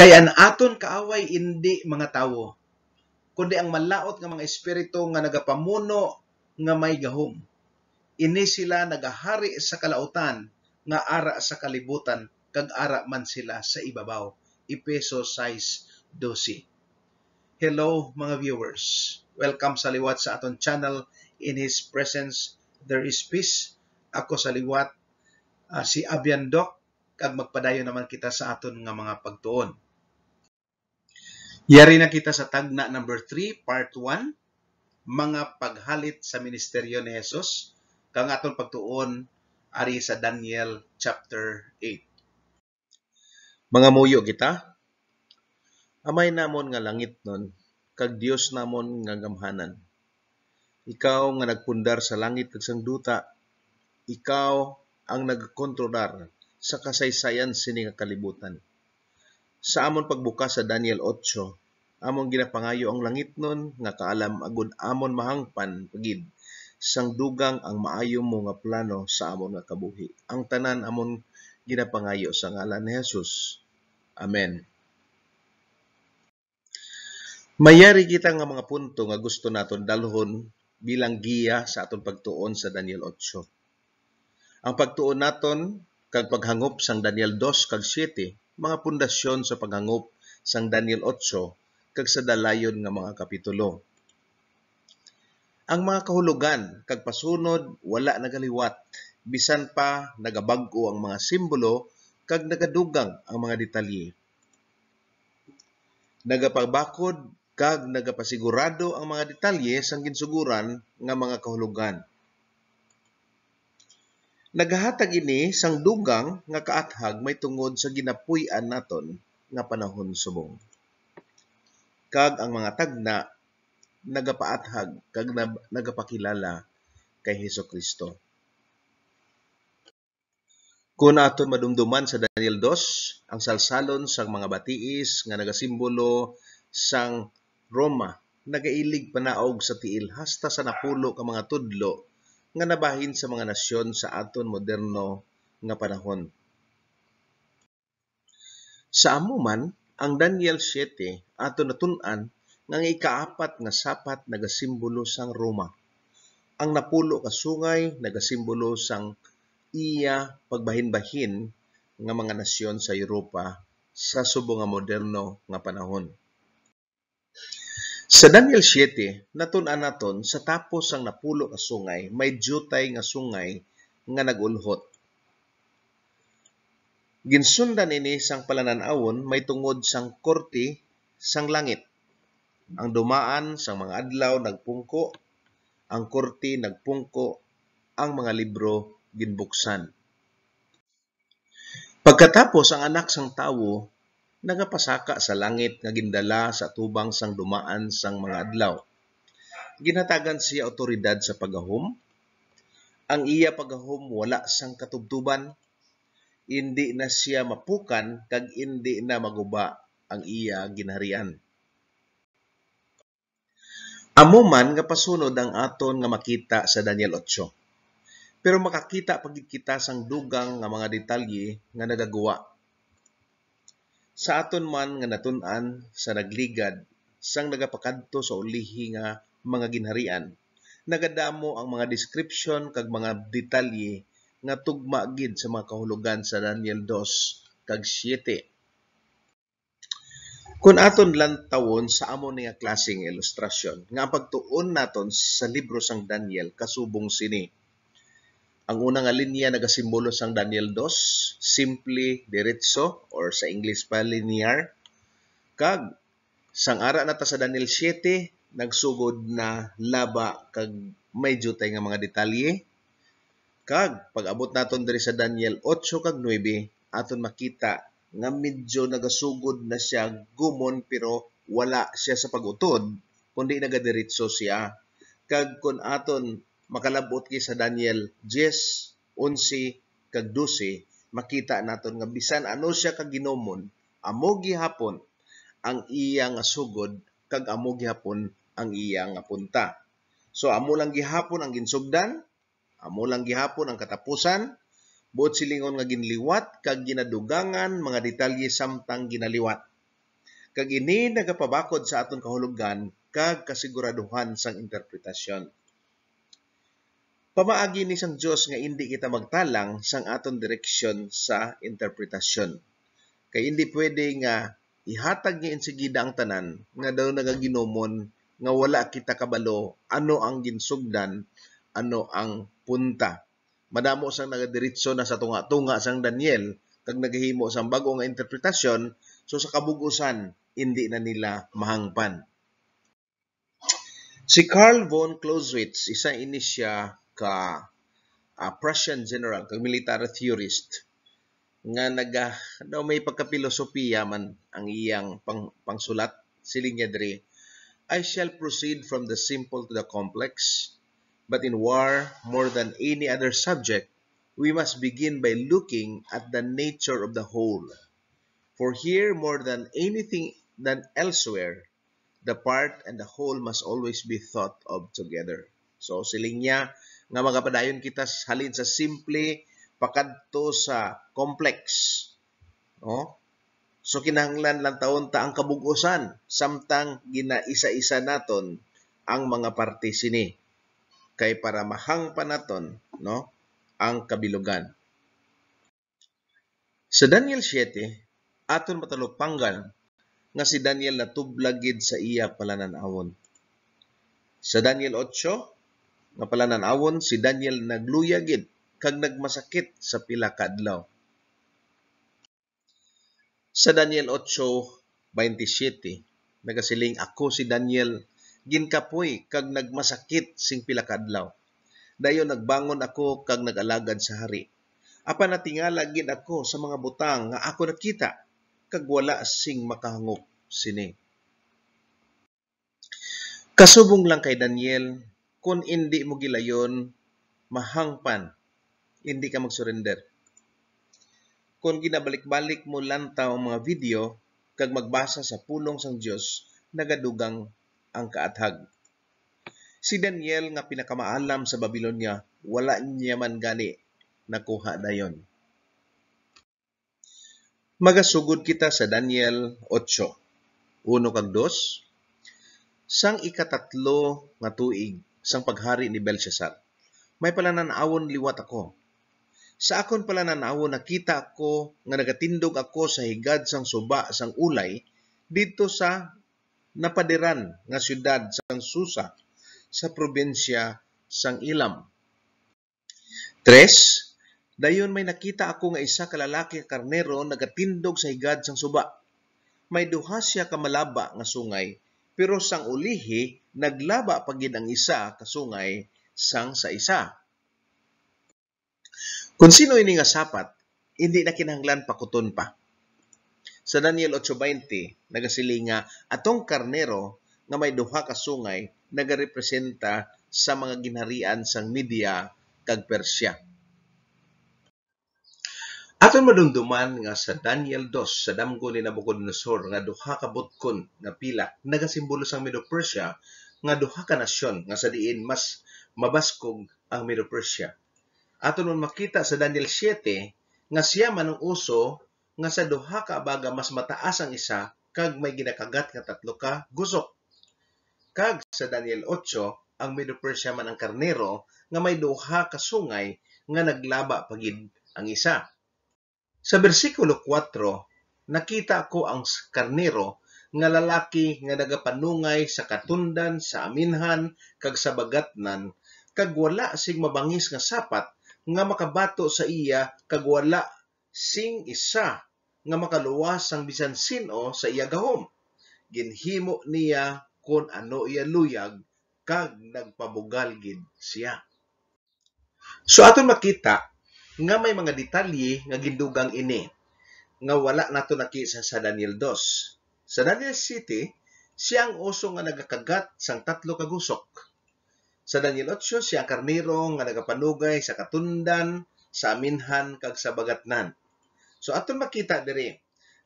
Kay an aton kaaway indi mga tawo, kundi ang malaot nga mga espiritu nga nagapamuno nga may gahom. Ini sila nagahari sa kalautan nga ara sa kalibutan kag ara man sila sa ibabaw. Epeso 12. Hello mga viewers. Welcome sa liwat sa aton channel. In His presence there is peace. Ako sa liwat uh, si Abian Doc kag magpadayon naman kita sa aton nga mga pagtuon. Yari na kita sa tagna number 3, part 1, mga paghalit sa ministeryo ni Jesus, kang aton pagtuon ari sa Daniel chapter 8. Mga muyo kita, amay namon nga langit nun, kag Dios namon nga gamhanan. Ikaw nga nagpundar sa langit kag duta, ikaw ang nagkontrolar sa kasaysayan sini kalibutan sa amon pagbukas sa Daniel 8, amon ginapangayo ang langit nun, nga kaalam agud amon mahangpan pagid sang dugang ang maayo mo nga plano sa amon nga kabuhi. Ang tanan amon ginapangayo sa ngalan ni Jesus. Amen. Mayari kita nga mga punto nga gusto naton dalhon bilang giya sa aton pagtuon sa Daniel 8. Ang pagtuon naton kag paghangop sang Daniel 2 kag 7 mga pundasyon sa pangangop sang Daniel 8 kag sa dalayon nga mga kapitulo. Ang mga kahulugan kag pasunod wala nagaliwat bisan pa nagabag-o ang mga simbolo kag nagadugang ang mga detalye. Nagapabakod kag nagapasigurado ang mga detalye sang ginsuguran nga mga kahulugan. Nagahatag ini sang dugang nga kaathag may tungod sa ginapuy-an naton nga panahon subong. Kag ang mga tagna nagapaathag kag nagapakilala kay Heso Kristo. Kun aton madumduman sa Daniel 2, ang salsalon sang mga batiis nga nagasimbolo sang Roma nagailig panaog sa tiil hasta sa napulo ka mga tudlo nga nabahin sa mga nasyon sa aton moderno nga panahon. Sa amuman, ang Daniel 7 ato natun-an nga ikaapat nga sapat nagasimbolo sang Roma. Ang napulo ka sungay nagasimbolo sang iya pagbahin-bahin nga mga nasyon sa Europa sa subo nga moderno nga panahon. Sa Daniel 7, natun-an naton sa tapos ang napulo nga sungay, may jutay nga sungay nga nagulhot. Ginsundan ini sang palananawon may tungod sang korte sang langit. Ang dumaan sang mga adlaw nagpungko, ang korte nagpungko, ang mga libro ginbuksan. Pagkatapos ang anak sang tawo nagapasaka sa langit nga gindala sa tubang sang dumaan sang mga adlaw. Ginatagan siya otoridad sa pagahom. Ang iya pagahom wala sang katubtuban. Indi na siya mapukan kag indi na maguba ang iya ginharian. Amo man nga pasunod ang aton nga makita sa Daniel 8. Pero makakita pagkita sang dugang nga mga detalye nga nagagawa sa aton man nga natun-an sa nagligad sang nagapakadto sa ulihi nga mga ginharian, nagadamo ang mga description kag mga detalye nga tugma gid sa mga kahulugan sa Daniel 2 kag 7. kun aton lang tawon sa amo nga klaseng ilustrasyon nga ang pagtuon naton sa libro sang Daniel kasubong sini ang unang alinya nagasimbolo sang Daniel 2, simply diretso or sa English pa linear. Kag sang ara na ta sa Daniel 7 nagsugod na laba kag medyo tay nga mga detalye. Kag pag-abot naton diri sa Daniel 8 kag 9 aton makita nga medyo nagasugod na siya gumon pero wala siya sa pagutod kundi nagadiretso siya kag kun aton makalabot kay sa Daniel 10, 11, kag 12, makita naton nga bisan ano siya ka ginomon, amo gihapon ang iyang sugod kag amo hapon ang iyang punta. So amo lang gihapon ang ginsugdan, amo lang gihapon ang katapusan, buot silingon nga ginliwat kag ginadugangan mga detalye samtang ginaliwat. Kag ini nagapabakod sa aton kahulugan kag kasiguraduhan sang interpretasyon. Pamaagi ni sang Dios nga indi kita magtalang sang aton direksyon sa interpretasyon. Kay indi pwede nga ihatag ni insigida ang tanan nga daw nagaginomon nga wala kita kabalo ano ang ginsugdan ano ang punta. Madamo sang nagadiritso na sa tunga-tunga sang Daniel kag naghimo sang bago nga interpretasyon so sa kabugusan hindi na nila mahangpan. Si Carl von Clausewitz, isa ini siya uh, uh, Prussian general, kag military theorist, nga naga no, may pagkapilosopiya man ang iyang pang, pangsulat siling niya diri I shall proceed from the simple to the complex but in war more than any other subject we must begin by looking at the nature of the whole for here more than anything than elsewhere the part and the whole must always be thought of together so siling niya nga magapadayon kita halin sa simple pakadto sa complex. No? So kinahanglan lang taon ta ang kabugusan samtang ginaisa-isa naton ang mga parte sini kay para mahang pa naton no ang kabilugan. Sa Daniel 7 aton matalupanggan nga si Daniel natublagid gid sa iya palananawon. Sa Daniel 8 nga pala nanawon si Daniel nagluyagid kag nagmasakit sa pila ka adlaw. Sa Daniel 8:27 nagasiling ako si Daniel ginkapoy kag nagmasakit sing pila ka adlaw. Dayon nagbangon ako kag nagalagad sa hari. Apan natingala gid ako sa mga butang nga ako nakita kag wala sing makahangop sini. Kasubong lang kay Daniel kung hindi mo gilayon, mahangpan, hindi ka mag-surrender. Kung ginabalik-balik mo lantaw ang mga video, kag magbasa sa pulong sang Dios, nagadugang ang kaathag. Si Daniel nga pinakamaalam sa Babylonia, wala niya man gani nakuha dayon. Magasugod kita sa Daniel 8, 1 kag 2, sang ikatatlo nga tuig sang paghari ni Belshazzar. May pala nanawon liwat ako. Sa akon pala nanawon nakita ako nga nagatindog ako sa higad sang suba sang ulay dito sa napaderan nga syudad sang Susa sa probinsya sang Ilam. Tres, Dayon may nakita ako nga isa ka lalaki karnero nagatindog sa higad sang suba. May duha siya kamalaba nga sungay, pero sang ulihi naglaba pagid ang isa kasungay sang sa isa. Kung sino ini nga sapat, hindi na kinahanglan pakuton pa. Sa Daniel 8.20, nagasili nga, atong karnero nga may duha ka sungay nagarepresenta sa mga ginharian sang Media kag Persya Aton madumduman nga sa Daniel 2 sa damgo ni Nabucodonosor nga duha ka budkon nga pila nagasimbolo sang Medo-Persia nga duha ka nasyon nga sa diin mas mabaskog ang Medo-Persia. Aton man makita sa Daniel 7 nga siya man uso nga sa duha ka abaga mas mataas ang isa kag may ginakagat nga tatlo ka gusok. Kag sa Daniel 8 ang Medo-Persia man ang karnero nga may duha ka sungay nga naglaba pagid ang isa sa bersikulo 4, nakita ko ang karnero nga lalaki nga nagapanungay sa katundan sa aminhan kag sa bagatnan kag wala sing mabangis nga sapat nga makabato sa iya kag wala sing isa nga makaluwas sang bisan sino sa iya gahom ginhimo niya kon ano iya luyag kag nagpabugal gid siya so aton makita nga may mga detalye nga gindugang ini nga wala nato nakita sa Daniel 2. Sa Daniel City, siya ang uso nga nagakagat sang tatlo ka gusok. Sa Daniel 8, siya ang karniro nga nagapanugay sa katundan, sa aminhan kag sa bagatnan. So aton makita diri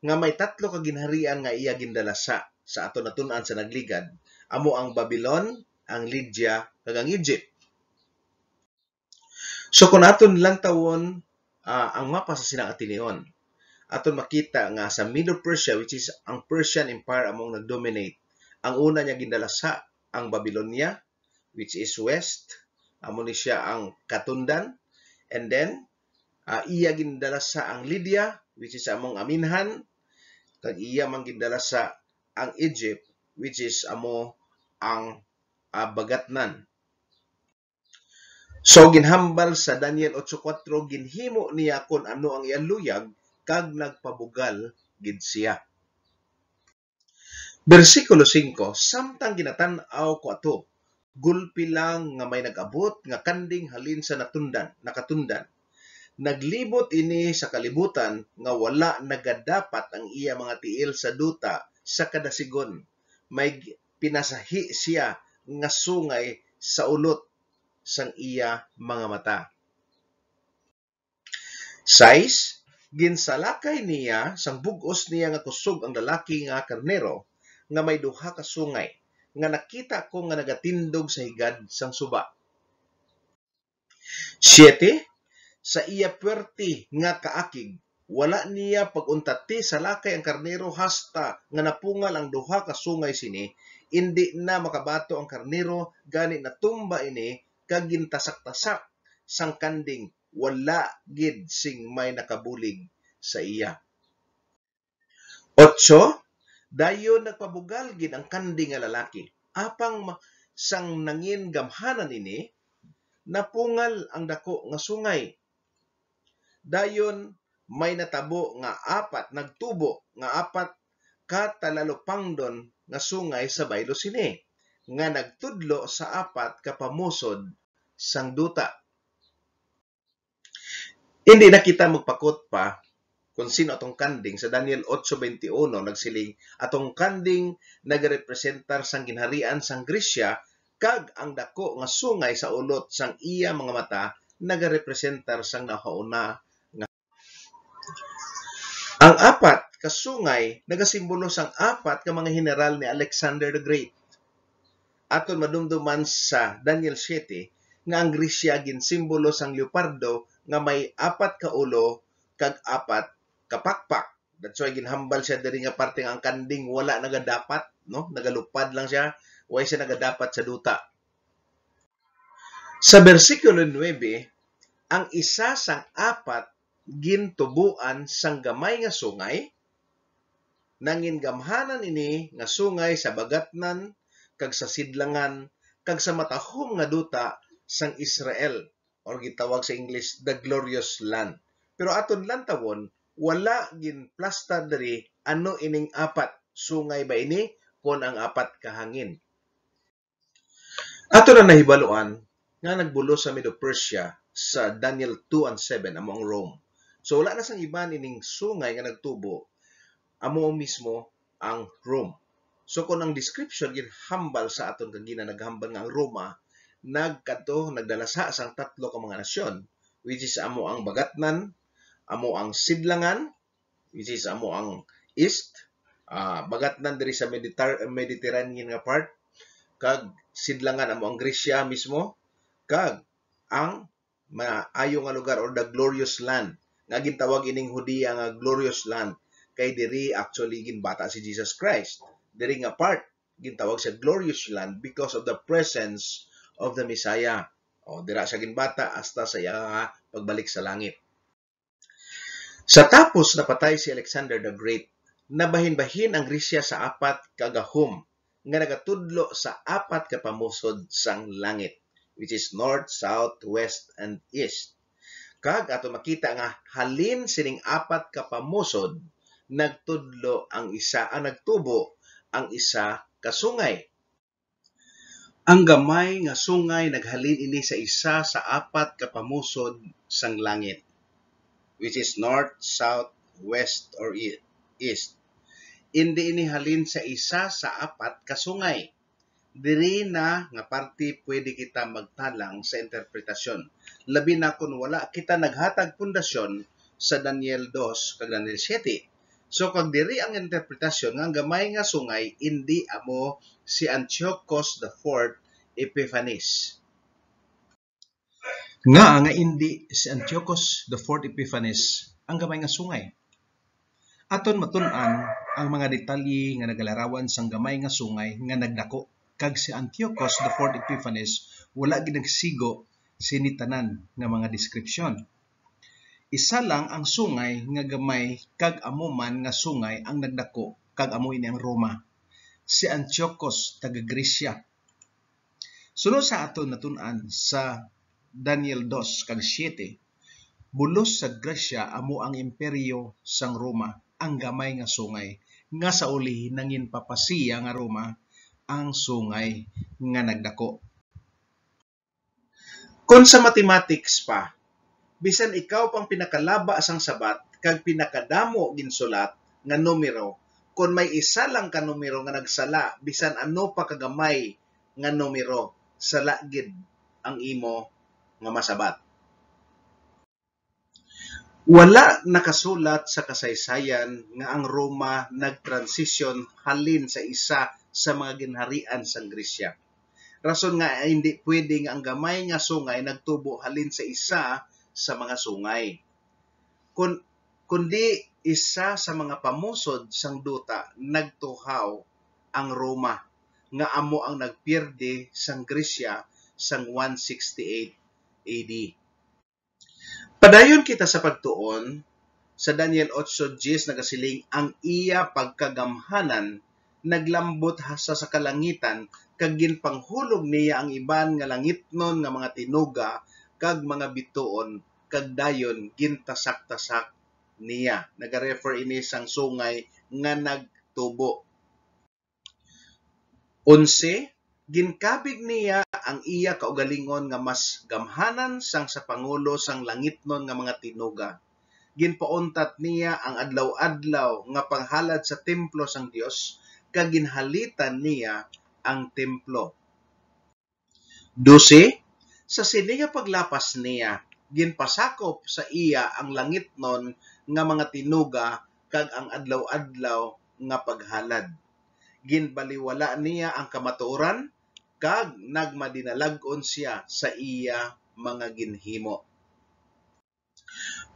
nga may tatlo ka ginharian nga iya gindalasa sa aton natunan sa nagligad amo ang Babylon, ang Lydia kag ang Egypt. So kung aton lang tawon uh, ang mapa sa silang Ateneon, aton makita nga sa Middle Persia which is ang Persian Empire among nagdominate. Ang una niya gindala sa ang Babylonia which is west, amo ni siya ang Katundan and then uh, iya gindala sa ang Lydia which is among Aminhan kag iya man gindala sa ang Egypt which is amo ang uh, Bagatnan So ginhambal sa Daniel 8:4 ginhimo niya kun ano ang iyang kag nagpabugal gid siya. Bersikulo 5 samtang ginatan-aw ko ato gulpi lang nga may nagabot nga kanding halin sa natundan nakatundan naglibot ini sa kalibutan nga wala nagadapat ang iya mga tiil sa duta sa kadasigon may pinasahi siya nga sungay sa ulot sang iya mga mata. 6. Ginsalakay niya sang bugos niya nga kusog ang lalaki nga karnero nga may duha ka sungay nga nakita ko nga nagatindog sa higad sang suba. 7. Sa iya puwerti nga kaakig wala niya paguntati sa lakay ang karnero hasta nga napungal ang duha ka sungay sini indi na makabato ang karnero gani natumba ini kag gintasak-tasak sang kanding wala gid sing may nakabulig sa iya. Otso, dayon nagpabugal gid ang kanding nga lalaki. Apang sang nangin gamhanan ini, napungal ang dako nga sungay. Dayon may natabo nga apat, nagtubo nga apat don nga sungay sa baylo sini nga nagtudlo sa apat ka pamusod sang duta. Hindi nakita magpakot pa kung sino atong kanding sa Daniel 8:21 nagsiling atong kanding nagrepresentar sang ginharian sang Grisya kag ang dako nga sungay sa ulot sang iya mga mata nagrepresentar sang nahauna nga Ang apat ka sungay nagasimbolo sang apat ka mga general ni Alexander the Great aton madumduman sa Daniel 7 nga ang Grisya gin simbolo sang leopardo nga may apat ka ulo kag apat kapakpak. That's why ginhambal siya diri nga parte nga ang kanding wala nagadapat, no? Nagalupad lang siya, way siya nagadapat sa duta. Sa bersikulo 9, ang isa sang apat gintubuan sang gamay nga sungay nangin gamhanan ini nga sungay sa bagatnan kag sa sidlangan kag sa matahong nga duta sang Israel or gitawag sa English the glorious land. Pero aton lantawon wala gin plasta diri ano ining apat sungay ba ini kon ang apat kahangin. Ato na nahibaluan nga nagbulo sa Medo-Persia sa Daniel 2 and 7 among Rome. So wala na sang iban ining sungay nga nagtubo amo mismo ang Rome. So kung ang description gin humble sa aton kag naghambal nga ang Roma nagkato nagdalasa sa tatlo ka mga nasyon which is amo ang bagatnan, amo ang sidlangan which is amo ang east, uh, bagatnan diri sa Mediter Mediterranean nga part kag sidlangan amo ang Grisya mismo kag ang maayo nga lugar or the glorious land nga gintawag ining Hudiya nga glorious land kay diri actually ginbata si Jesus Christ diri nga part gintawag sa glorious land because of the presence of the Messiah. O, dira sa ginbata hasta sa iya pagbalik sa langit. Sa tapos na patay si Alexander the Great, nabahin-bahin ang Grisya sa apat kagahum nga nagatudlo sa apat ka pamusod sang langit which is north, south, west, and east. Kag ato makita nga halin sining apat ka pamusod nagtudlo ang isa ang nagtubo ang isa kasungay. Ang gamay nga sungay naghalin ini sa isa sa apat ka pamusod sang langit, which is north, south, west, or e-, east. Indi ini halin sa isa sa apat ka sungay. Diri na nga parte pwede kita magtalang sa interpretasyon. Labi na kung wala kita naghatag pundasyon sa Daniel 2 kag Daniel 7 So kung diri ang interpretasyon nga gamay nga sungay indi amo si Antiochus the Fourth Epiphanes. Nga nga indi si Antiochus the Fourth Epiphanes ang gamay nga sungay. Aton matun-an ang mga detalye nga nagalarawan sang gamay nga sungay nga nagdako kag si Antiochus the Fourth Epiphanes wala gid nagsigo sinitanan nga mga deskripsyon isa lang ang sungay nga gamay kag amuman nga sungay ang nagdako kag amoy ang Roma. Si Antiochus taga Gresya Suno sa aton natun-an sa Daniel 2 kag 7, bulos sa Gresya amo ang imperyo sang Roma, ang gamay nga sungay nga sa uli nangin papasiya nga Roma ang sungay nga nagdako. Kung sa mathematics pa, bisan ikaw pang pinakalaba sang sabat kag pinakadamo ginsulat nga numero kon may isa lang ka numero nga nagsala bisan ano pa kagamay nga numero sala gid ang imo nga masabat wala nakasulat sa kasaysayan nga ang Roma nagtransisyon halin sa isa sa mga ginharian sang Gresya. Rason nga hindi pwedeng ang gamay nga sungay nagtubo halin sa isa sa mga sungay. Kun, kundi isa sa mga pamusod sang duta nagtuhaw ang Roma nga amo ang nagpierde sang Gresya sang 168 AD. Padayon kita sa pagtuon sa Daniel 8:10 nagasiling ang iya pagkagamhanan naglambot hasa sa kalangitan kag ginpanghulog niya ang iban nga langitnon nga mga tinuga kag mga bituon kag dayon gintasak-tasak niya. Nagarefer ini sang sungay nga nagtubo. 11 ginkabig niya ang iya kaugalingon nga mas gamhanan sang sa pangulo sang langitnon nga mga tinuga. Ginpauntat niya ang adlaw-adlaw nga panghalad sa templo sang Dios kag ginhalitan niya ang templo. 12 sa siniya paglapas niya, ginpasakop sa iya ang langit non nga mga tinuga kag ang adlaw-adlaw nga paghalad. Ginbaliwala niya ang kamaturan kag nagmadinalagon siya sa iya mga ginhimo.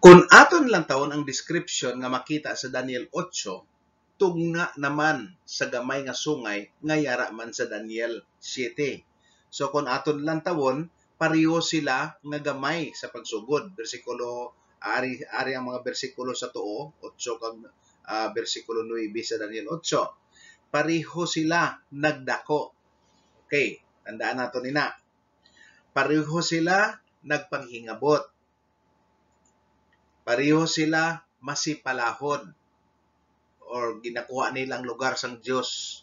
Kung aton lang taon ang description nga makita sa Daniel 8, tugna naman sa gamay nga sungay nga yara man sa Daniel 7. So kung aton lang taon, pareho sila nga gamay sa pagsugod. Bersikulo ari ari ang mga bersikulo sa tuo, 8 kag uh, ah, bersikulo 9 sa Daniel 8. Pareho sila nagdako. Okay, tandaan nato nina. Pareho sila nagpanghingabot. Pareho sila masipalahon or ginakuha nilang lugar sang Dios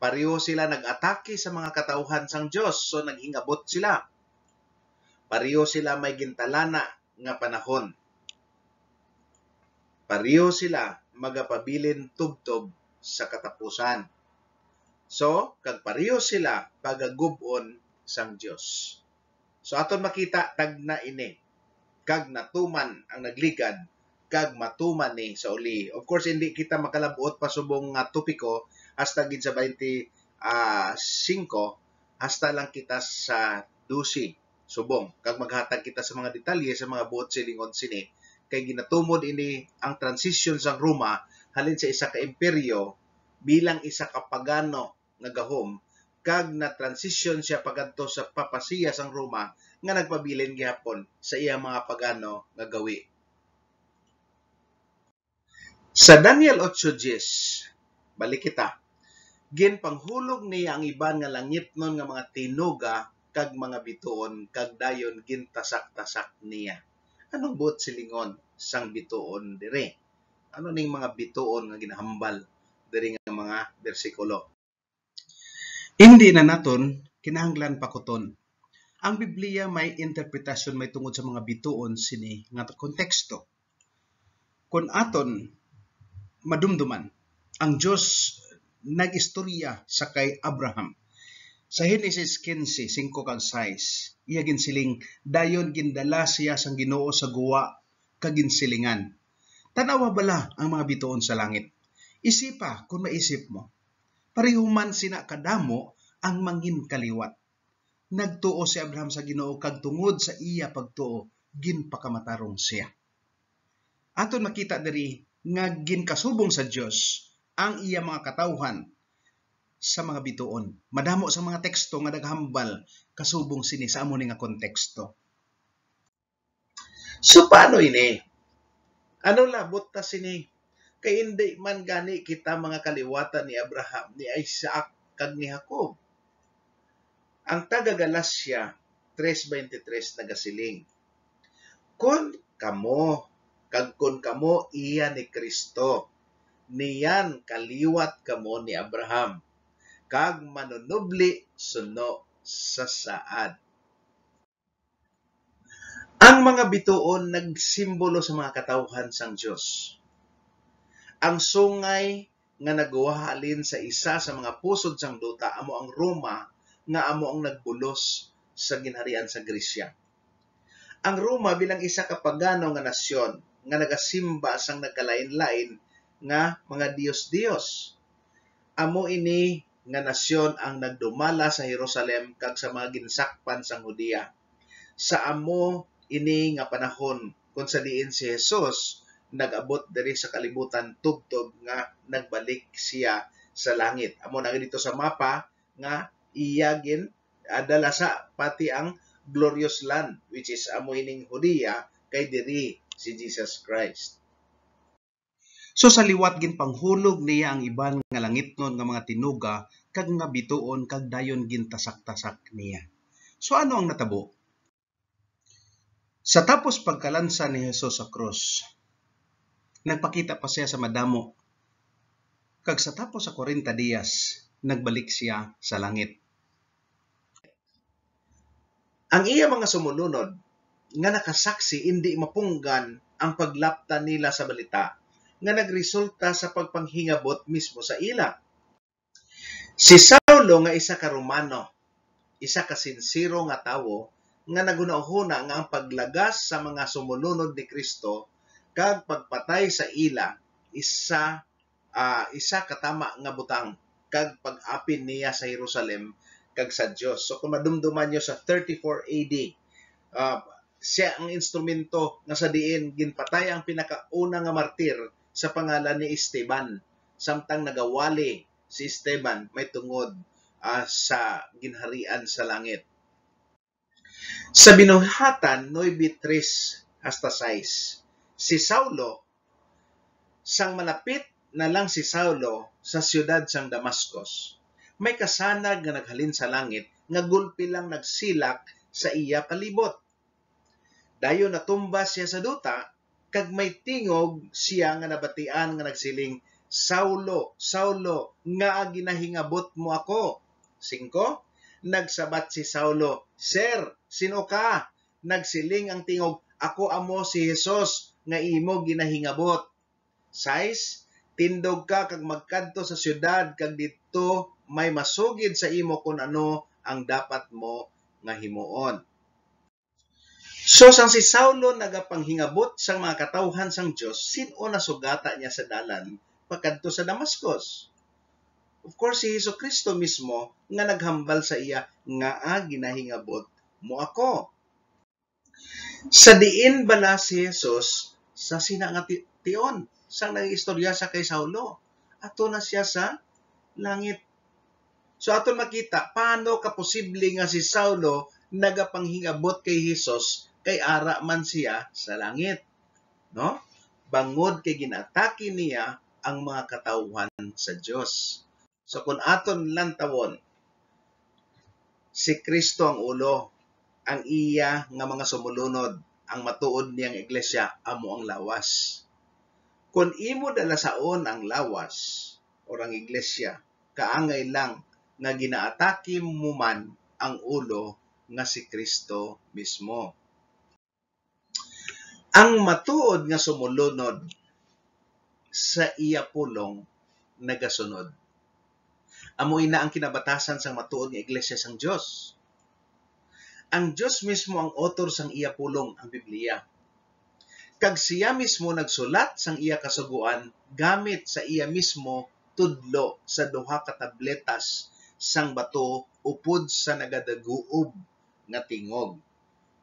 Pariho sila nag-atake sa mga katauhan sang Dios so naghingabot sila. Pariho sila may gintalana nga panahon. Pariho sila magapabilin tubtob sa katapusan. So, kag pariho sila pagagubon sang Dios. So aton makita tag na ini kag natuman ang nagligad kag matuman ni sa uli. Of course hindi kita makalabot pa subong nga topiko hasta gid sa 25 hasta lang kita sa 12 subong kag maghatag kita sa mga detalye sa mga buot silingon sini kay ginatumod ini ang transition sa Roma halin sa isa ka imperyo bilang isa ka pagano nga gahom kag na transition siya pagadto sa papasiya sang Roma nga nagpabilin gihapon sa iya mga pagano nga gawi. Sa Daniel 8:10, balik kita ginpanghulog niya ang iban nga langit nun nga mga tinuga kag mga bituon kag dayon gintasak-tasak niya. Anong buot silingon sang bituon dire? Ano ning mga bituon nga ginahambal dire nga mga bersikulo? Hindi na naton kinahanglan kuton. Ang Biblia may interpretasyon may tungod sa mga bituon sini nga konteksto. Kun aton madumduman ang Dios nagistorya sa kay Abraham. Sa Genesis 15, 5 kag 6, iya ginsiling, dayon gindala siya sang ginoo sa guwa kaginsilingan. Tanawa bala ang mga bituon sa langit. Isipa kung maisip mo. Pareho man sina kadamo ang mangin kaliwat. Nagtuo si Abraham sa ginoo kag tungod sa iya pagtuo, ginpakamatarong siya. Aton makita diri nga ginkasubong sa Dios ang iya mga katawhan sa mga bituon. Madamo sa mga teksto nga daghambal kasubong sini sa amo nga konteksto. So paano ini? Ano labot ta sini? Kay hindi man gani kita mga kaliwatan ni Abraham, ni Isaac, kag ni Jacob. Ang tagagalas siya, 3.23 nagasiling. Kun kamo, kag kun kamo, iya ni Kristo niyan kaliwat kamo ni Abraham kag manunubli suno sa saad. Ang mga bituon nagsimbolo sa mga katawhan sang Dios. Ang sungay nga nagwahalin sa isa sa mga pusod sang duta amo ang Roma nga amo ang nagbulos sa ginharian sa Gresya. Ang Roma bilang isa ka pagano nga nasyon nga nagasimba sang nagkalain-lain nga mga Dios-Dios. Amo ini nga nasyon ang nagdumala sa Jerusalem kag sa mga ginsakpan sang Hudiya. Sa amo ini nga panahon kung sa diin si Jesus nag-abot diri sa kalibutan tugtog nga nagbalik siya sa langit. Amo na dito sa mapa nga iyagin adala sa pati ang glorious land which is amo ining Hudiya kay diri si Jesus Christ. So sa liwat gin panghulog niya ang iban nga langitnon nga mga tinuga kag nga bituon kag dayon gin tasak-tasak niya. So ano ang natabo? Sa tapos pagkalansa ni Jesus sa krus, nagpakita pa siya sa madamo. Kag sa tapos sa 40 dias, nagbalik siya sa langit. Ang iya mga sumunod nga nakasaksi hindi mapunggan ang paglapta nila sa balita nga nagresulta sa pagpanghingabot mismo sa ila. Si Saulo nga isa ka Romano, isa ka sinsiro nga tawo nga nagunahuna nga ang paglagas sa mga sumulunod ni Kristo kag pagpatay sa ila isa uh, isa katama nga butang kag pag-apin niya sa Jerusalem kag sa Dios. So kung madumduman niyo sa 34 AD, uh, siya ang instrumento nga sa diin ginpatay ang pinakauna nga martir sa pangalan ni Esteban. Samtang nagawali si Esteban may tungod uh, sa ginharian sa langit. Sa binuhatan noy Beatrice hasta 6. Si Saulo sang malapit na lang si Saulo sa siyudad sang Damascus. May kasanag nga naghalin sa langit nga gulpi lang nagsilak sa iya palibot. Dayo natumba siya sa duta kag may tingog siya nga nabatian nga nagsiling Saulo, Saulo, nga ginahingabot mo ako. Singko, Nagsabat si Saulo, Sir, sino ka? Nagsiling ang tingog, ako amo si Jesus nga imo ginahingabot. 6. Tindog ka kag magkadto sa syudad kag didto may masugid sa imo kun ano ang dapat mo nga himuon. So sang si Saulo nagapanghingabot sang mga katauhan sang Dios sino na sugata niya sa dalan pagkadto sa Damascus. Of course si Hesus Kristo mismo nga naghambal sa iya nga ah, ginahingabot mo ako. Sa diin bala si Hesus sa sina nga tion sang nangistorya sa kay Saulo. Ato na siya sa langit. So aton makita paano ka posible nga si Saulo nagapanghingabot kay Hesus kay ara man siya sa langit. No? Bangod kay ginataki niya ang mga katauhan sa Diyos. So kun aton lang tawon, si Kristo ang ulo, ang iya nga mga sumulunod, ang matuod niyang iglesia, amo ang lawas. Kun imo dala saon ang lawas, o ang iglesia, kaangay lang nga ginaatake mo man ang ulo nga si Kristo mismo ang matuod nga sumulunod sa iya pulong nagasunod. Amoy na ang kinabatasan sang matuod nga iglesia sang Dios. Ang Dios mismo ang author sang iya pulong ang Biblia. Kag siya mismo nagsulat sang iya kasuguan gamit sa iya mismo tudlo sa duha ka tabletas sang bato upod sa nagadagoob nga tingog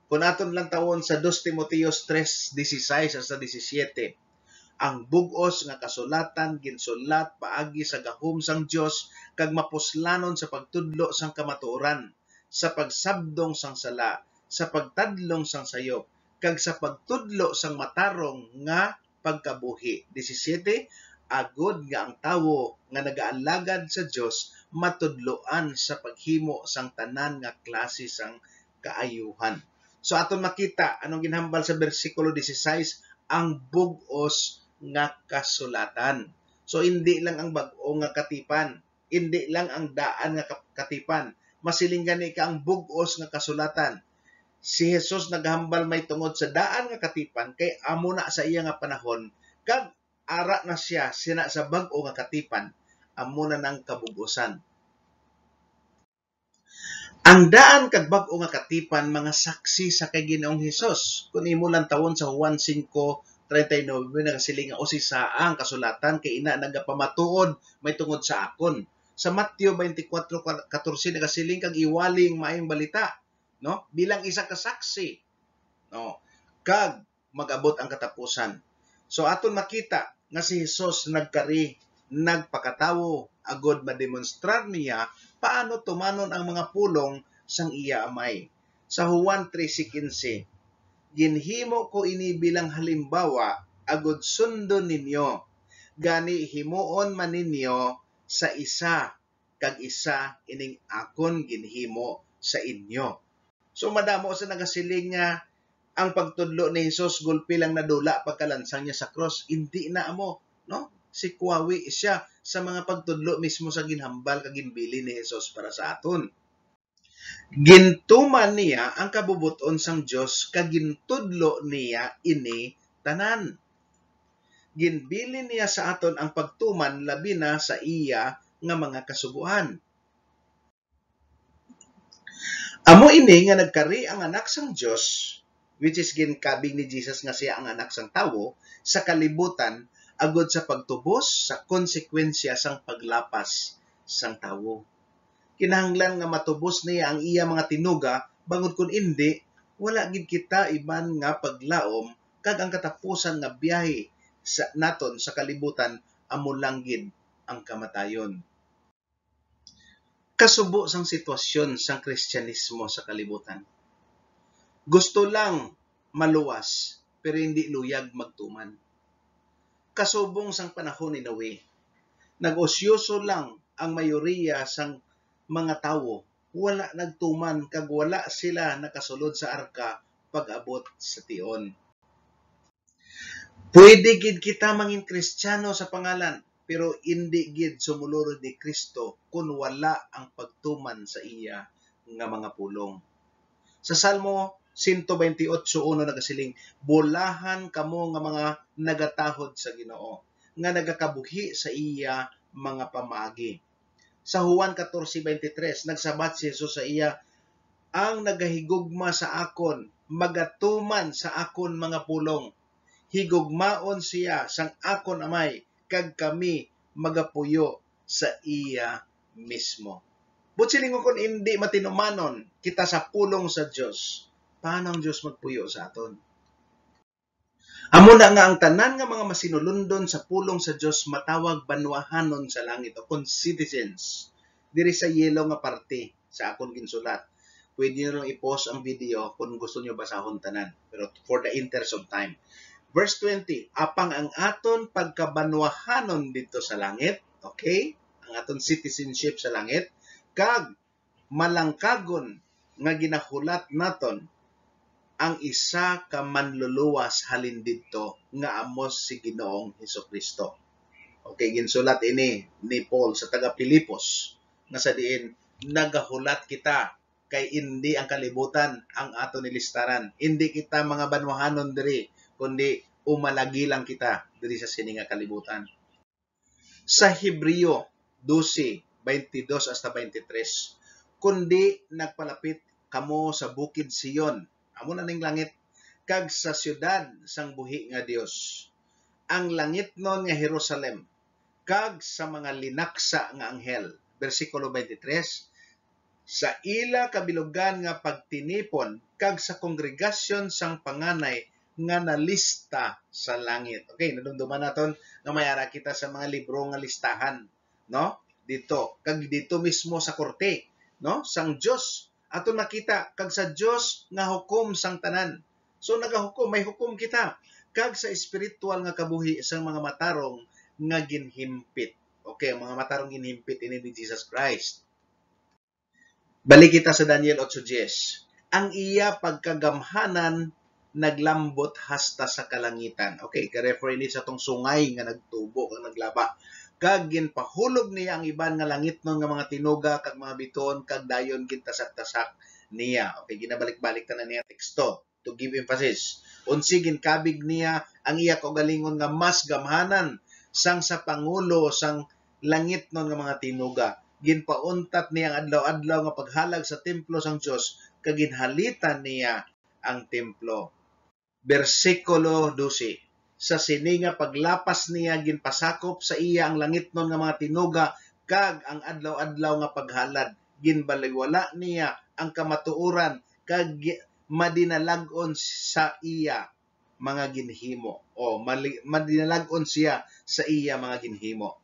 kung aton lang tawon sa 2 Timoteos 3:16 sa 17, ang bugos nga kasulatan ginsulat paagi sa gahom sang Dios kag mapuslanon sa pagtudlo sang kamatuoran, sa pagsabdong sang sala, sa pagtadlong sang sayop, kag sa pagtudlo sang matarong nga pagkabuhi. 17 agod nga ang tawo nga nagaalagad sa Dios matudloan sa paghimo sang tanan nga klase sang kaayuhan. So aton makita anong ginhambal sa bersikulo 16 ang bugos nga kasulatan. So hindi lang ang bag-o nga katipan, hindi lang ang daan nga katipan. Masiling gani ka ang bugos nga kasulatan. Si Jesus naghambal may tungod sa daan nga katipan kay amo na sa iya nga panahon kag ara na siya sina sa bag-o nga katipan amo na nang kabugosan. Ang daan kag bag-o nga katipan mga saksi sa kay Ginoong Hesus kun imo lang tawon sa Juan 5:39 nga o si saang kasulatan kay ina nagapamatuod may tungod sa akon. Sa Matthew 24:14 nga nagasiling kag iwaling maayong balita, no? Bilang isa ka saksi. No? Kag magabot ang katapusan. So aton makita nga si Hesus nagkari nagpakatawo agod mademonstrar niya paano tumanon ang mga pulong sang iya amay. Sa Juan 13.15, Ginhimo ko ini bilang halimbawa, agod sundo ninyo, gani himuon man ninyo sa isa, kag isa ining akon ginhimo sa inyo. So madamo sa nagasiling nga ang pagtudlo ni Jesus gulpi lang nadula pagkalansang niya sa cross, hindi na amo, no? si Kuawi siya sa mga pagtudlo mismo sa ginhambal kag ginbili ni Hesus para sa aton. Gintuman niya ang kabubuton sang Dios kag gintudlo niya ini tanan. Ginbili niya sa aton ang pagtuman labi na sa iya nga mga kasuguan. Amo ini nga nagkari ang anak sang Dios which is ginkabing ni Jesus nga siya ang anak sang tawo sa kalibutan agod sa pagtubos sa konsekwensya sang paglapas sang tawo. Kinahanglan nga matubos niya ang iya mga tinuga bangod kun indi wala gid kita iban nga paglaom kag ang katapusan nga biyahe sa naton sa kalibutan amo lang gid ang kamatayon. Kasubo sang sitwasyon sang Kristyanismo sa kalibutan. Gusto lang maluwas pero hindi luyag magtuman kasubong sang panahon ni Noe. Nagosyoso lang ang mayoriya sang mga tawo. Wala nagtuman kag wala sila nakasulod sa arka pag-abot sa tion. Pwede gid kita mangin Kristiyano sa pangalan, pero hindi gid sumuluro ni Kristo kung wala ang pagtuman sa iya nga mga pulong. Sa Salmo 128.1 nagasiling, Bulahan kamo nga mga nagatahod sa Ginoo, nga nagakabuhi sa iya mga pamagi. Sa Juan 14.23, nagsabat si Jesus sa iya, ang nagahigugma sa akon, magatuman sa akon mga pulong. Higugmaon siya sang akon amay, kag kami magapuyo sa iya mismo. But silingo kon hindi matinumanon kita sa pulong sa Dios. Paano ang Dios magpuyo sa aton? Amo na nga ang tanan nga mga masinulundon sa pulong sa Dios matawag banwahanon sa langit o citizens diri sa yellow nga parte sa akon ginsulat. Pwede nyo lang i-pause ang video kung gusto nyo basahon tanan. Pero for the interest of time. Verse 20, Apang ang aton pagkabanwahanon dito sa langit, okay? Ang aton citizenship sa langit, kag malangkagon nga ginahulat naton ang isa ka manluluwas halin didto nga amos si Ginoong Heso Kristo. Okay, ginsulat ini ni Paul sa taga Pilipos nga sa diin nagahulat kita kay hindi ang kalibutan ang ato nilistaran. Hindi kita mga banwahanon diri kundi umalagi lang kita diri sa sininga kalibutan. Sa Hebreo 12 22 hasta 23. Kundi nagpalapit kamo sa bukid Siyon, amo na ning langit, kag sa siyudad sang buhi nga Dios. Ang langit non nga Jerusalem, kag sa mga linaksa nga anghel. Versikulo 23, sa ila kabilugan nga pagtinipon kag sa kongregasyon sang panganay nga nalista sa langit. Okay, nadumduman naton nga mayara kita sa mga libro nga listahan, no? dito kag dito mismo sa korte no sang Dios ato nakita kag sa Dios nga hukom sang tanan so nagahukom may hukom kita kag sa spiritual nga kabuhi sang mga matarong nga ginhimpit okay mga matarong ginhimpit ini ni Jesus Christ balik kita sa Daniel 8:10 ang iya pagkagamhanan naglambot hasta sa kalangitan. Okay, ka-refer ini sa tong sungay nga nagtubo nga naglaba kag ginpahulog niya ang iban nga langit nun nga mga tinuga kag mga biton kag dayon gintasak-tasak niya. Okay, ginabalik-balik na niya teksto to give emphasis. Unsi ginkabig niya ang iya kaugalingon nga mas gamhanan sang sa pangulo sang langit nun nga mga tinuga. Ginpauntat niya ang adlaw-adlaw nga paghalag sa templo sang Dios kag ginhalitan niya ang templo. versikulo 12 sa sininga paglapas niya ginpasakop sa iya ang langit nun nga mga tinuga kag ang adlaw-adlaw nga paghalad ginbaliwala niya ang kamatuoran kag madinalagon sa iya mga ginhimo o madinalagon siya sa iya mga ginhimo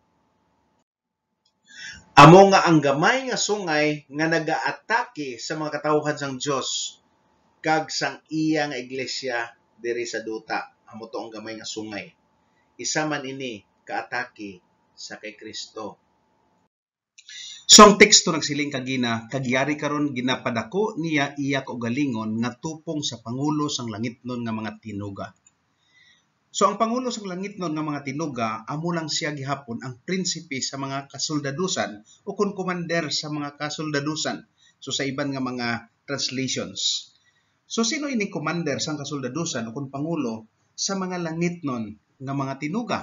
amo nga ang gamay nga sungay nga nagaatake sa mga katawhan sang Dios kag sang iya nga iglesia diri sa duta amo to gamay nga sungay. Isa man ini kaatake sa kay Kristo. So ang teksto nagsiling kagina, kagyari karon ginapadako niya iya ko galingon nga tupong sa pangulo sang langit nun nga mga tinuga. So ang pangulo sang langit nun nga mga tinuga, amo lang siya gihapon ang prinsipe sa mga kasoldadusan o kun commander sa mga kasoldadusan. So sa iban nga mga translations. So sino ini commander sang kasoldadusan o kun pangulo sa mga langit nun ng mga tinuga.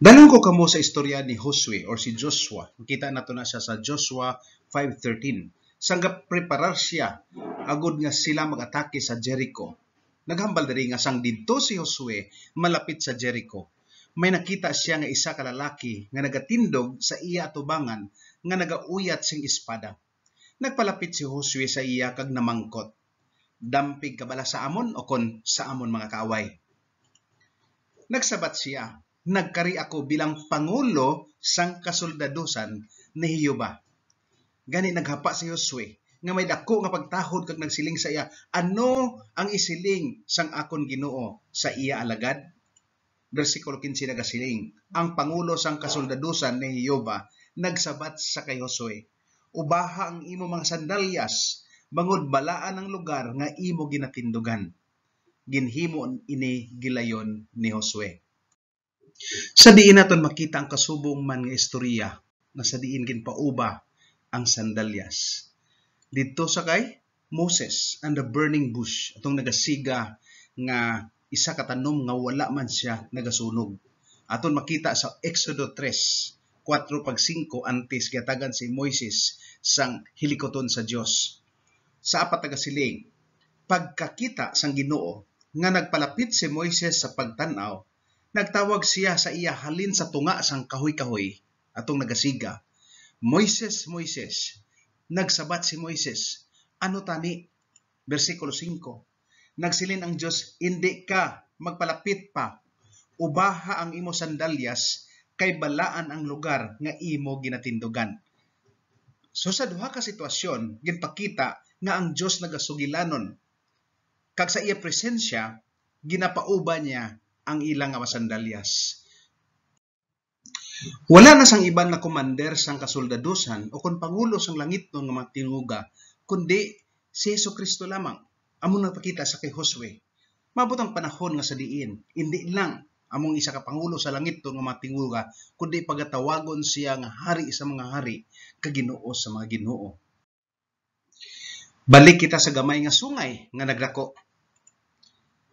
Dalang ko kamo sa istorya ni Josue or si Joshua. Kita na to na siya sa Joshua 5.13. Sanggap preparar siya, agod nga sila mag-atake sa Jericho. Naghambal diri nga sang didto si Josue malapit sa Jericho. May nakita siya nga isa kalalaki nga nagatindog sa iya atubangan nga nagauyat sing espada. Nagpalapit si Josue sa iya kag namangkot. Dampig kabala sa amon o kon sa amon mga kaaway. Nagsabat siya, nagkari ako bilang pangulo sang kasoldadosan ni Hiyoba. Gani naghapa si Josue, nga may dako nga pagtahod kag nagsiling sa iya, ano ang isiling sang akon ginoo sa iya alagad? Versikulo 15 nagasiling, ang pangulo sang kasoldadosan ni Hiyoba nagsabat sa kay Josue, ubaha ang imo mga sandalyas bangod balaan ang lugar nga imo ginatindugan. Ginhimo ini gilayon ni Josue. Sa diin naton makita ang kasubong man nga istorya na sa diin ginpauba ang sandalyas. Dito sa kay Moses and the burning bush atong nagasiga nga isa ka tanom nga wala man siya nagasunog. Aton makita sa Exodo 3 4 pag 5 antes gatagan si Moises sang hilikoton sa Dios sa apat nga siling pagkakita sang Ginoo nga nagpalapit si Moises sa pagtanaw nagtawag siya sa iya halin sa tunga sang kahoy-kahoy atong nagasiga Moises Moises nagsabat si Moises ano tani bersikulo 5 nagsilin ang Dios indi ka magpalapit pa ubaha ang imo sandalyas kay balaan ang lugar nga imo ginatindogan So sa duha ka sitwasyon, ginpakita nga ang Dios nagasugilanon. Kag sa iya presensya, ginapauba niya ang ilang nga masandalyas. Wala na sang iban na commander sang kasoldadusan o kon pangulo sang langit nga magtinguga, kundi si Hesus Kristo lamang. Amo nagpakita sa kay Josue. Mabot ang panahon nga sa diin, hindi lang among isa ka pangulo sa langit to nga matingulga kundi pagatawagon siya nga hari sa mga hari kag Ginoo sa mga Ginoo balik kita sa gamay nga sungay nga nagrako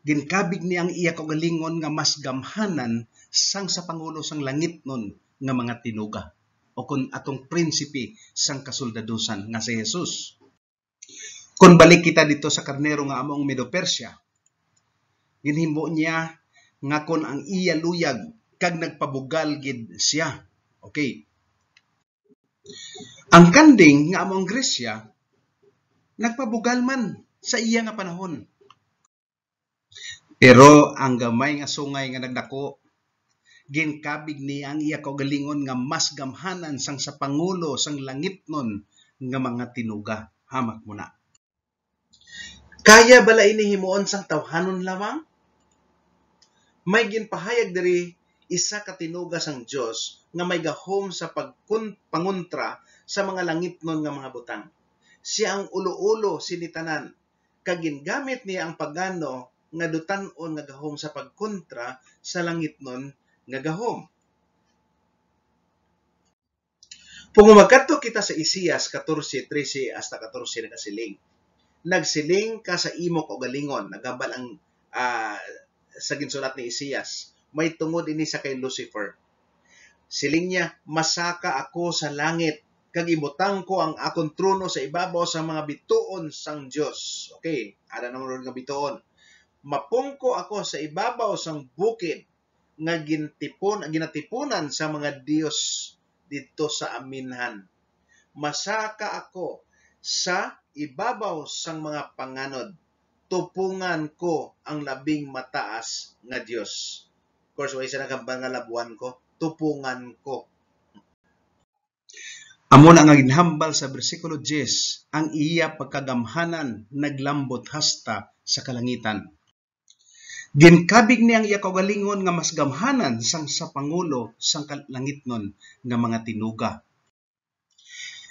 ginkabig ni ang iya kaugalingon nga mas gamhanan sang sa pangulo sang langit nun nga mga tinuga o kun atong prinsipi sang kasuldadusan nga si Jesus kun balik kita dito sa karnero nga among Medo Persia ginhimbo niya nga kon ang iya luyag kag nagpabugal gid siya. Okay. Ang kanding nga among Gresya nagpabugal man sa iya nga panahon. Pero ang gamay nga sungay nga nagdako ginkabig ni ang iya kaugalingon nga mas gamhanan sang sa pangulo sang langit nun nga mga tinuga hamak mo na. Kaya bala ini himuon sang tawhanon lamang? May ginpahayag diri isa ka tinugas ang Dios nga may gahom sa pagpangontra sa mga langitnon nga mga butang. Siya ang ulo-ulo sinitanan kag gingamit niya ang pagano nga dutanon nga gahom sa pagkontra sa langitnon nga gahom. Pumagkato kita sa Isiyas 14:13 hasta 14 na kasiling. Nagsiling ka sa imo ko galingon, nagabal ang uh, sa ginsulat ni Isias, may tungod ini sa kay Lucifer. Siling niya, masaka ako sa langit, kag ibutang ko ang akong trono sa ibabaw sa mga bituon sang Dios. Okay, ada nang nga bituon. Mapungko ako sa ibabaw sang bukid nga gintipon, ginatipunan sa mga Dios dito sa aminhan. Masaka ako sa ibabaw sang mga panganod tupungan ko ang labing mataas nga Dios. Of course, wa isa nakambal nga labuan ko, tupungan ko. Amo na nga ginhambal sa bersikulo 10, ang iya pagkagamhanan naglambot hasta sa kalangitan. Ginkabig niyang iya kaugalingon nga mas gamhanan sang sa pangulo sang kalangitnon nga mga tinuga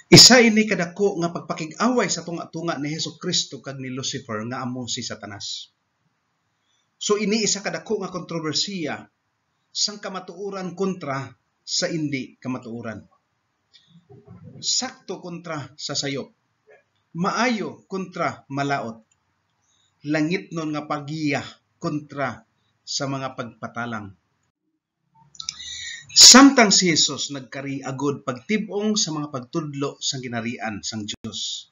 isa ini kadako nga pagpakig-away sa tunga-tunga ni Heso Kristo kag ni Lucifer nga amo si Satanas. So ini isa kadako nga kontrobersiya sang kamatuoran kontra sa hindi kamatuoran. Sakto kontra sa sayop. Maayo kontra malaot. Langit nun nga pagiya kontra sa mga pagpatalang Samtang si Jesus nagkariagod pagtibong sa mga pagtudlo sang ginarian sang Dios.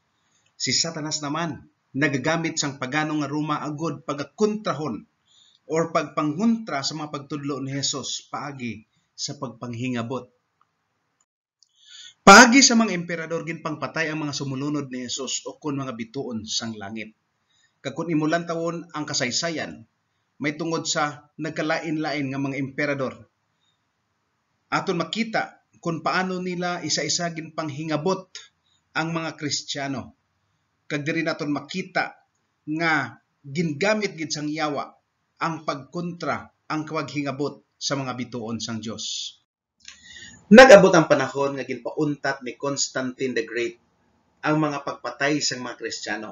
Si Satanas naman nagagamit sang pagano nga Roma agod pagakontrahon or pagpangontra sa mga pagtudlo ni Jesus paagi sa pagpanghingabot. Paagi sa mga emperador ginpangpatay ang mga sumulunod ni Jesus o kun mga bituon sang langit. Kakun imulan tawon ang kasaysayan may tungod sa nagkalain-lain nga mga emperador aton makita kung paano nila isa-isa ginpanghingabot ang mga Kristiyano. Kag diri naton makita nga gingamit gid sang yawa ang pagkontra ang kawaghingabot sa mga bituon sang Dios. Nagabot ang panahon nga ginpauntat ni Constantine the Great ang mga pagpatay sang mga Kristiyano.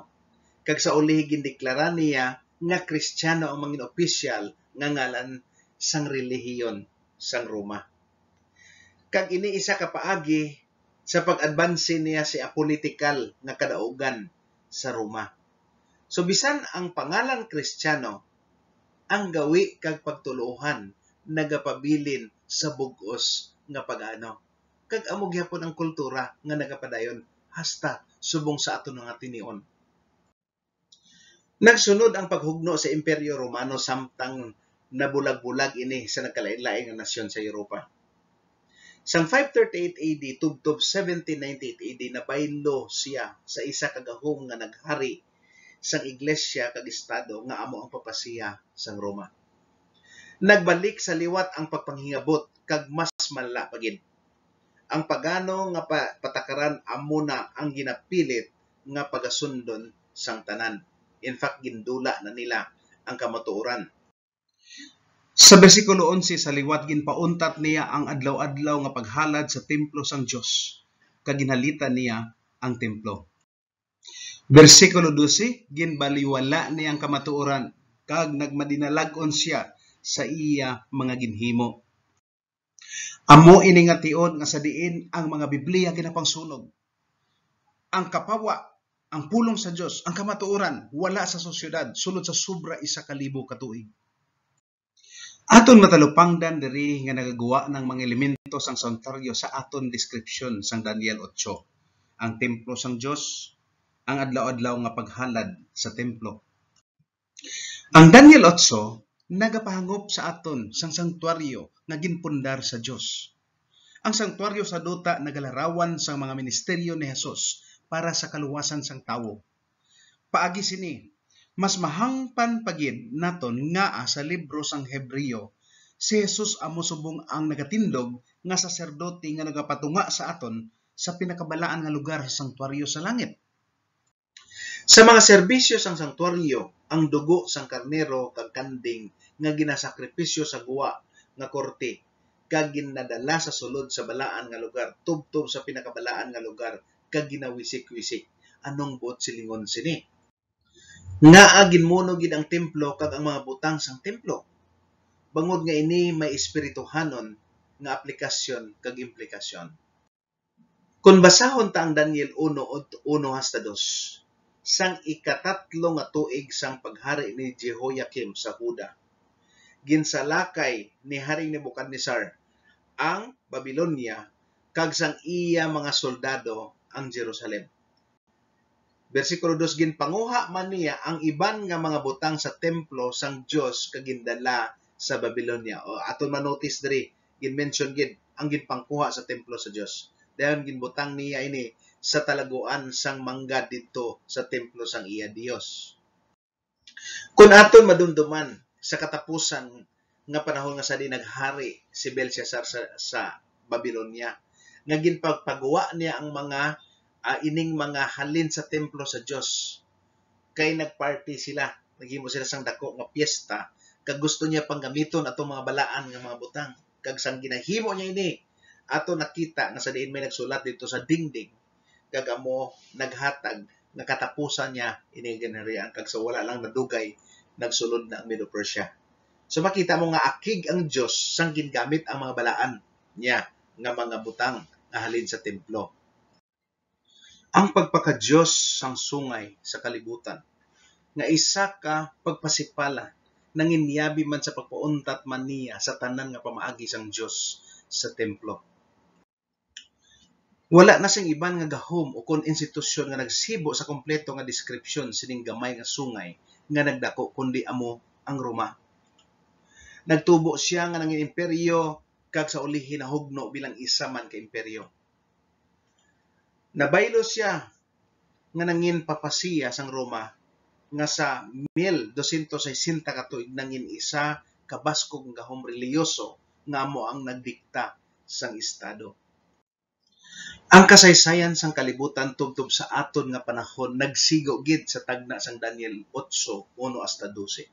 Kag sa uli gindeklara niya nga Kristiyano ang mga official nga ngalan sang relihiyon sang Roma kag ini isa ka paagi sa pag-advance niya sa a political nga kadaugan sa Roma. So bisan ang pangalan Kristiyano ang gawi kag pagtuluhan nagapabilin sa bugos nga pagano. Kag amo gyapon ang kultura nga nagapadayon hasta subong sa ato nga tinion. Nagsunod ang paghugno sa Imperyo Romano samtang nabulag-bulag ini sa nagkalain-laing nga nasyon sa Europa sa 538 AD, tubtob 1798 AD, nabaylo siya sa isa kagahom nga naghari sa iglesia kag estado nga amo ang papasiya sa Roma. Nagbalik sa liwat ang pagpanghingabot kag mas manla pagid. Ang pagano nga patakaran amo na ang ginapilit nga pagasundon sang tanan. In fact, gindula na nila ang kamatuoran sa bersikulo 11 sa liwat ginpauntat niya ang adlaw-adlaw nga paghalad sa templo sang Dios. Kaginhalita niya ang templo. Bersikulo 12 ginbaliwala niya ang kamatuoran kag nagmadinalagon siya sa iya mga ginhimo. Amo ini nga tion nga sa diin ang mga Biblia kinapangsunog. Ang kapawa ang pulong sa Dios, ang kamatuoran, wala sa sosyedad, sulod sa sobra isa kalibo katuig. Aton matalupangdan diri nga nagagawa ng mga elemento sang sontaryo sa aton description sang Daniel 8. Ang templo sang Dios, ang adlaw-adlaw nga paghalad sa templo. Ang Daniel 8 nagapahangop sa aton sang sangtuaryo nga ginpundar sa Dios. Ang sangtuaryo sa duta nagalarawan sang mga ministeryo ni Hesus para sa kaluwasan sang tawo. Paagi sini mas mahangpan pagid naton nga ah, sa libro sang Hebreo si Jesus amo subong ang nagatindog nga saserdote nga nagapatunga sa aton sa pinakabalaan nga lugar sa sangtuaryo sa langit. Sa mga serbisyo sang sangtuaryo, ang dugo sang karnero kag kanding nga ginasakripisyo sa guwa nga korte kag ginadala sa sulod sa balaan nga lugar tubtob sa pinakabalaan nga lugar kag ginawisik-wisik anong buot silingon sini naagin ginmuno gid ang templo kag ang mga butang sang templo. Bangod nga ini may espirituhanon nga aplikasyon kag implikasyon. Kung basahon ta ang Daniel 1 1 hasta 2, sang ikatatlo nga tuig sang paghari ni Jehoiakim sa Huda, ginsalakay ni Haring Nebuchadnezzar ang Babylonia kag sang iya mga soldado ang Jerusalem. Versikulo 2 gin panguha man niya ang iban nga mga butang sa templo sang Dios kagindala sa Babylonia. O aton notice diri gin mention gid ang ginpangkuha sa templo sa Dios. Dayon ginbutang niya ini sa talaguan sang mangga didto sa templo sang iya Dios. Kun aton madunduman sa katapusan nga panahon nga sa di naghari si Belshazzar sa, sa Babylonia nga ginpagpagawa niya ang mga uh, ining mga halin sa templo sa Dios kay nagparty sila naghimo sila sang dako nga piyesta kag gusto niya pang gamiton atong mga balaan nga mga butang kag sang ginahimo niya ini ato nakita nga sa diin may nagsulat dito sa dingding kag amo naghatag nakatapusan niya ini ginarian kag sa wala lang nadugay nagsulod na ang Medo Persia so makita mo nga akig ang Dios sang gingamit ang mga balaan niya nga mga butang nga halin sa templo ang pagpakadiyos sang sungay sa kalibutan, nga isa ka pagpasipala, nanginyabi man sa pagpuuntat maniya sa tanan nga pamaagi sang Dios sa templo. Wala na sing iban nga gahom o kon institusyon nga nagsibo sa kompleto nga deskripsyon sining gamay nga sungay nga nagdako kundi amo ang Roma. Nagtubo siya nga nanging imperyo kag sa ulihi na hugno bilang isa man ka imperyo Nabaylo siya nga nangin papasiya sang Roma nga sa 1260 ka tuig nangin isa kabaskog nga hom reliyoso nga mo ang nagdikta sang estado. Ang kasaysayan sang kalibutan tubtob sa aton nga panahon nagsigo gid sa tagna sang Daniel 8:1 hasta 12.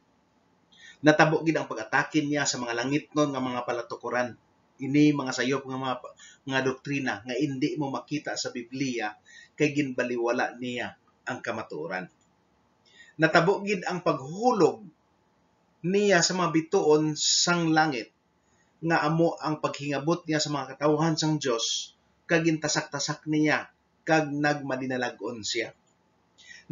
Natabo gid ang pag-atake niya sa mga langitnon nga mga palatukuran ini mga sayop nga mga, nga doktrina nga hindi mo makita sa Biblia kay ginbaliwala niya ang kamaturan. Natabo gid ang paghulog niya sa mga bituon sang langit nga amo ang paghingabot niya sa mga katawhan sang Dios kag intasak-tasak niya kag nagmadinalagon siya.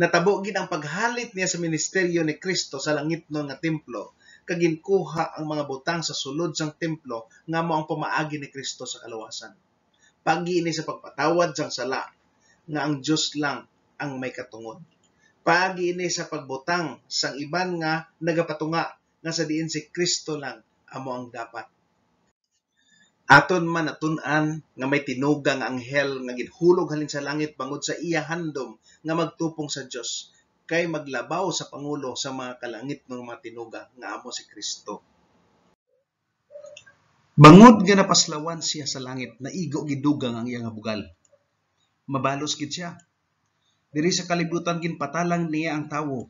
Natabo gid ang paghalit niya sa ministeryo ni Kristo sa langit nga templo kaginkuha ang mga butang sa sulod sang templo nga mao ang pamaagi ni Kristo sa kalawasan. Pag-iini sa pagpatawad sang sala nga ang Dios lang ang may katungod. Pag-iini sa pagbutang sang iban nga nagapatunga nga sa diin si Kristo lang amo ang dapat. Aton man natun-an nga may tinugang anghel nga gidhulog halin sa langit bangod sa iya handom nga magtupong sa Dios kay maglabaw sa pangulo sa mga kalangit ng mga tinuga nga amo si Kristo. Bangod nga napaslawan siya sa langit, naigo gidugang ang iyang bugal. Mabalos gid siya. Diri sa kalibutan ginpatalang niya ang tawo,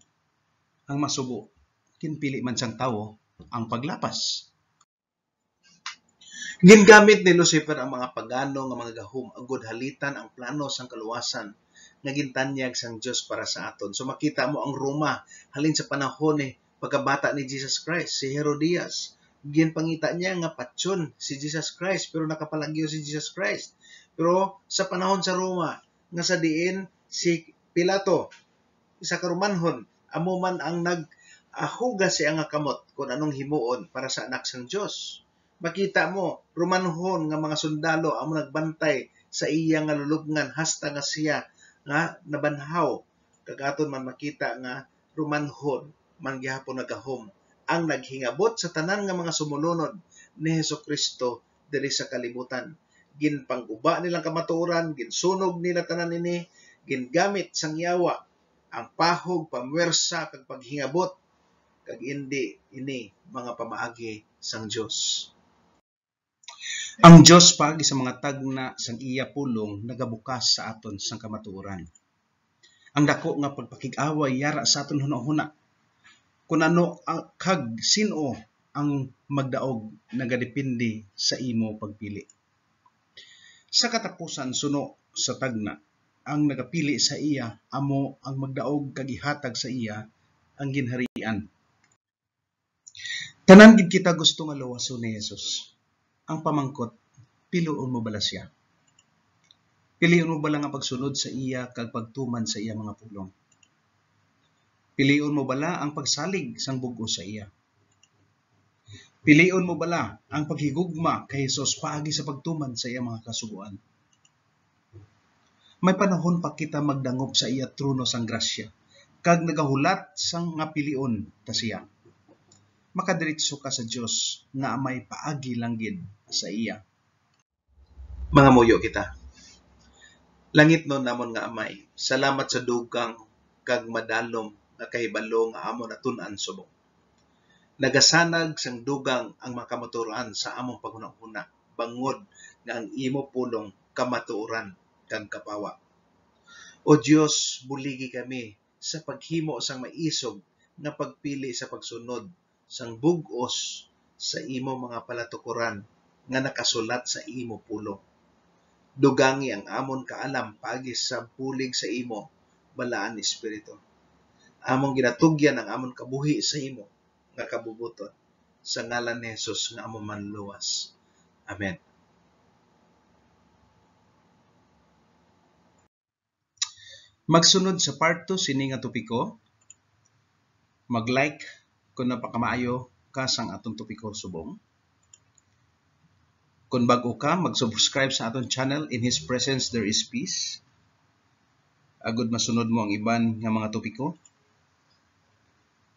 ang masubo. Kinpili man siyang tawo ang paglapas. Gingamit ni Lucifer ang mga pagano nga mga gahom agod halitan ang plano sang kaluwasan naging tanyag sang Dios para sa aton. So makita mo ang Roma halin sa panahon ni eh, pagkabata ni Jesus Christ, si Herodias, Ginpangita niya nga patyon si Jesus Christ pero nakapalagyo si Jesus Christ. Pero sa panahon sa Roma nga sa diin si Pilato isa ka Romanhon amo man ang nag ahuga siya nga kamot kung anong himuon para sa anak sang Dios. Makita mo Romanhon nga mga sundalo amo nagbantay sa iya nga lulubngan hasta nga siya nga nabanhaw kagaton man makita nga rumanhon man gihapon nagahom ang naghingabot sa tanan nga mga sumununod ni Heso Kristo diri sa kalibutan. Ginpanguba nilang kamatuoran, ginsunog nila tanan ini, gingamit sang yawa ang pahog, pamwersa kag paghingabot kag indi ini mga pamaagi sang Dios. Ang Diyos pagi sa mga tagna sang iya pulong nagabukas sa aton sang kamatuoran. Ang dako nga pagpakig-away yara sa aton hunahuna. Kun ano ang kag sino ang magdaog nagadepende sa imo pagpili. Sa katapusan suno sa tagna ang nagapili sa iya amo ang magdaog kagihatag sa iya ang ginharian. Tanan gid kita gusto nga luwaso ni Hesus ang pamangkot, piluon mo bala siya. Piliun mo bala nga pagsunod sa iya kag pagtuman sa iya mga pulong. Piliun mo bala ang pagsalig sang bugo sa iya. Piliun mo bala ang paghigugma kay Hesus paagi sa pagtuman sa iya mga kasuguan. May panahon pa kita magdangop sa iya trono sang grasya kag nagahulat sang nga pilion ta siya. Makadiretso ka sa Dios nga may paagi lang gid sa iya. Mga muyo kita. Langit no namon nga amay, salamat sa dugang kag madalom nga kahibalo nga amo natun-an subong. Nagasanag sang dugang ang makamaturan sa among paghunahuna, bangod nga ang imo pulong kamatuoran kag kapawa. O Dios, buligi kami sa paghimo sang maisog na pagpili sa pagsunod sang bugos sa imo mga palatukuran nga nakasulat sa imo pulo. Dugangi ang amon kaalam pagis sa pulig sa imo balaan ni Espiritu. Among ginatugyan ang amon kabuhi sa imo nga kabubuton sa ngalan ni Jesus nga among manluwas. Amen. Magsunod sa part 2 sini nga topiko. Mag-like kung napakamaayo kasang atong topiko subong kung bago ka, mag-subscribe sa aton channel. In His presence, there is peace. Agod masunod mo ang iban nga mga topiko.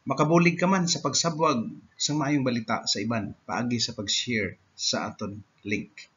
Makabulig ka man sa pagsabwag sa maayong balita sa iban, paagi sa pag-share sa aton link.